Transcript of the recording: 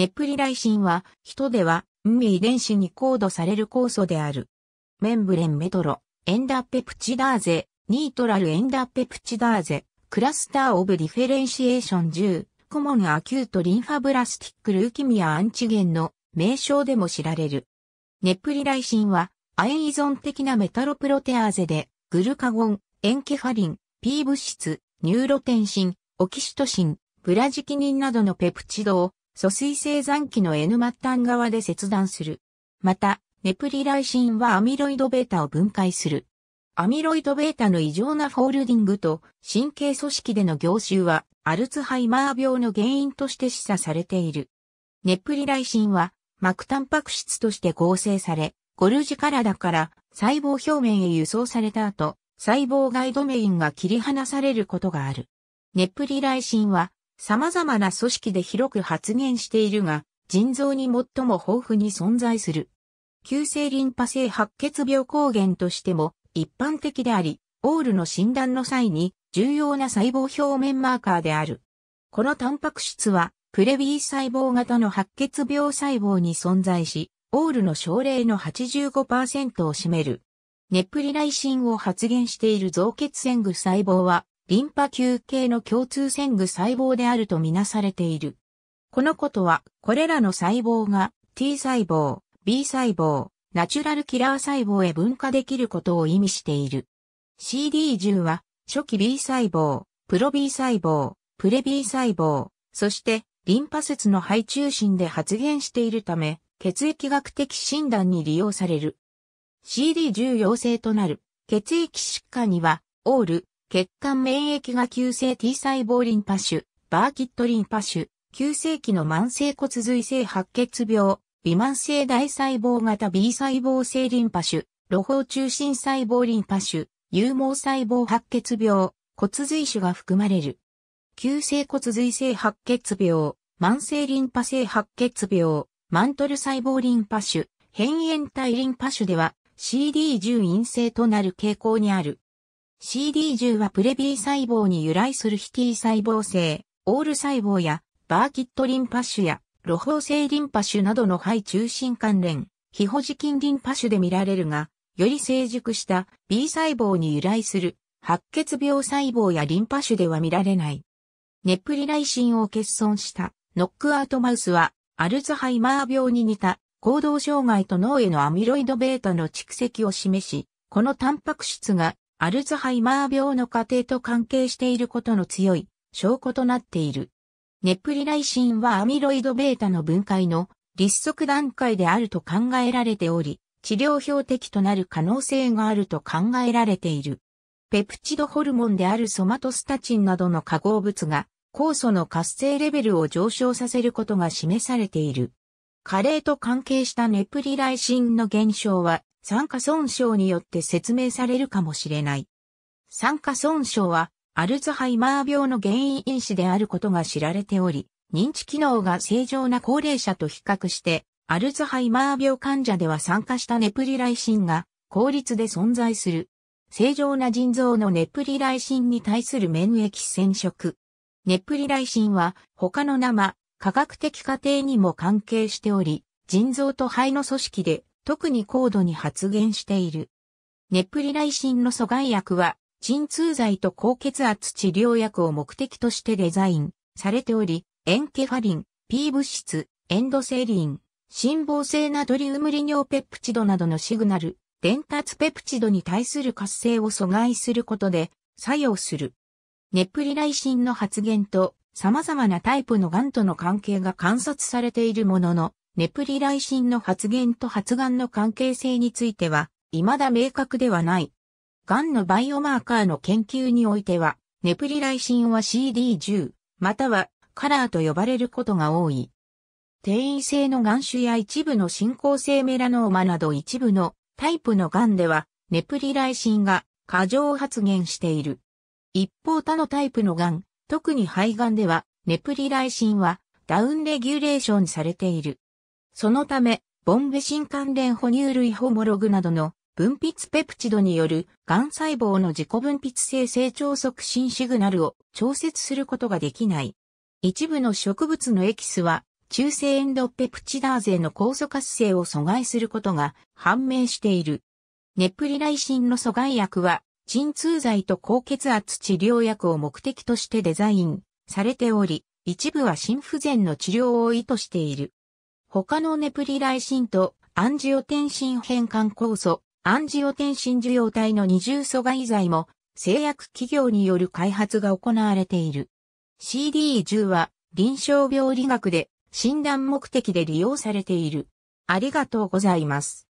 ネプリライシンは、人では、無遺伝子にコードされる酵素である。メンブレンメトロ、エンダーペプチダーゼ、ニートラルエンダーペプチダーゼ、クラスターオブディフェレンシエーション10、コモンアキュートリンファブラスティックルーキミアアンチゲンの名称でも知られる。ネプリライシンは、亜鉛依存的なメタロプロテアーゼで、グルカゴン、エンケファリン、P 物質、ニューロテンシン、オキシトシン、ブラジキニンなどのペプチドを疎水性残機の N 末端側で切断する。また、ネプリライシンはアミロイド β を分解する。アミロイド β の異常なフォールディングと神経組織での凝集はアルツハイマー病の原因として示唆されている。ネプリライシンは膜タンパク質として合成され、ゴルジカラダから細胞表面へ輸送された後、細胞外ドメインが切り離されることがある。ネプリライシンは様々な組織で広く発現しているが、腎臓に最も豊富に存在する。急性リンパ性白血病抗原としても一般的であり、オールの診断の際に重要な細胞表面マーカーである。このタンパク質は、プレビー細胞型の白血病細胞に存在し、オールの症例の85%を占める。ネプリライシンを発現している造血腺具細胞は、リンパ球系の共通線具細胞であるとみなされている。このことは、これらの細胞が T 細胞、B 細胞、ナチュラルキラー細胞へ分化できることを意味している。CD10 は、初期 B 細胞、プロ B 細胞、プレ B 細胞、そしてリンパ節の肺中心で発現しているため、血液学的診断に利用される。CD10 陽性となる血液疾患には、オール、血管免疫が急性 T 細胞リンパ腫、バーキットリンパ腫、急性期の慢性骨髄性白血病、微慢性大細胞型 B 細胞性リンパ腫、露胞中心細胞リンパ腫、有毛細胞白血病、骨髄腫が含まれる。急性骨髄性白血病、慢性リンパ性白血病、マントル細胞リンパ腫、変異体リンパ腫では CD10 陰性となる傾向にある。CD10 はプレビー細胞に由来するヒティ細胞性、オール細胞やバーキットリンパ種や露胞性リンパ種などの肺中心関連、ヒホジキンリンパ種で見られるが、より成熟した B 細胞に由来する白血病細胞やリンパ種では見られない。ネプリライシンを欠損したノックアウトマウスは、アルツハイマー病に似た行動障害と脳へのアミロイド β の蓄積を示し、このタンパク質がアルツハイマー病の過程と関係していることの強い証拠となっている。ネプリライシンはアミロイド β の分解の立足段階であると考えられており、治療標的となる可能性があると考えられている。ペプチドホルモンであるソマトスタチンなどの化合物が酵素の活性レベルを上昇させることが示されている。加齢と関係したネプリライシンの減少は酸化損傷によって説明されるかもしれない。酸化損傷はアルツハイマー病の原因因子であることが知られており、認知機能が正常な高齢者と比較して、アルツハイマー病患者では酸化したネプリライシンが効率で存在する。正常な腎臓のネプリライシンに対する免疫染色。ネプリライシンは他の生、科学的過程にも関係しており、腎臓と肺の組織で特に高度に発現している。ネプリライシンの阻害薬は、鎮痛剤と高血圧治療薬を目的としてデザインされており、エンケファリン、P 物質、エンドセリン、辛暴性ナトリウム利尿ペプチドなどのシグナル、伝達ペプチドに対する活性を阻害することで作用する。ネプリライシンの発現と様々なタイプの癌との関係が観察されているものの、ネプリライシンの発現と発癌の関係性については、未だ明確ではない。癌のバイオマーカーの研究においては、ネプリライシンは CD10、またはカラーと呼ばれることが多い。定位性の癌種や一部の進行性メラノーマなど一部のタイプの癌では、ネプリライシンが過剰発現している。一方他のタイプの癌、特に肺がんでは、ネプリライシンはダウンレギュレーションされている。そのため、ボンベシン関連哺乳類ホモログなどの分泌ペプチドによるがん細胞の自己分泌性成長促進シグナルを調節することができない。一部の植物のエキスは中性エンドペプチダーゼの酵素活性を阻害することが判明している。ネプリライシンの阻害薬は鎮痛剤と高血圧治療薬を目的としてデザインされており、一部は心不全の治療を意図している。他のネプリライシンとアンジオテンシン変換酵素、アンジオテンシン受容体の二重阻害剤も製薬企業による開発が行われている。CD10 は臨床病理学で診断目的で利用されている。ありがとうございます。